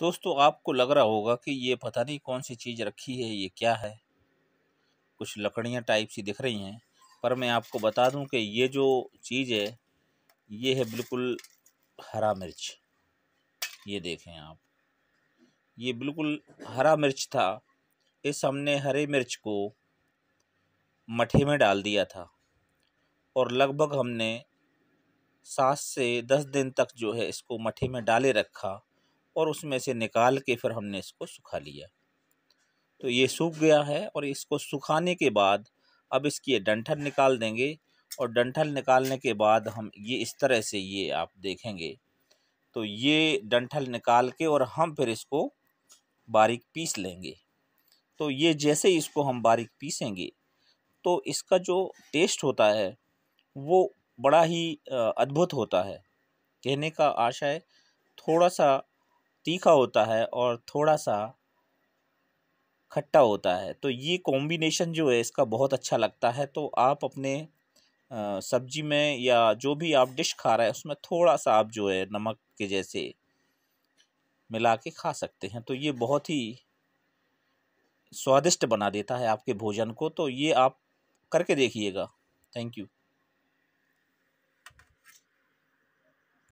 दोस्तों आपको लग रहा होगा कि ये पता नहीं कौन सी चीज़ रखी है ये क्या है कुछ लकड़ियाँ टाइप सी दिख रही हैं पर मैं आपको बता दूं कि ये जो चीज़ है ये है बिल्कुल हरा मिर्च ये देखें आप ये बिल्कुल हरा मिर्च था इस हमने हरे मिर्च को मठे में डाल दिया था और लगभग हमने सात से दस दिन तक जो है इसको मठे में डाले रखा और उसमें से निकाल के फिर हमने इसको सुखा लिया तो ये सूख गया है और इसको सुखाने के बाद अब इसकी डंठल निकाल देंगे और डंठल निकालने के बाद हम ये इस तरह से ये आप देखेंगे तो ये डंठल निकाल के और हम फिर इसको बारीक पीस लेंगे तो ये जैसे ही इसको हम बारीक पीसेंगे तो इसका जो टेस्ट होता है वो बड़ा ही अद्भुत होता है कहने का आशा है थोड़ा सा तीखा होता है और थोड़ा सा खट्टा होता है तो ये कॉम्बिनेशन जो है इसका बहुत अच्छा लगता है तो आप अपने सब्जी में या जो भी आप डिश खा रहे हैं उसमें थोड़ा सा आप जो है नमक के जैसे मिला के खा सकते हैं तो ये बहुत ही स्वादिष्ट बना देता है आपके भोजन को तो ये आप करके देखिएगा थैंक यू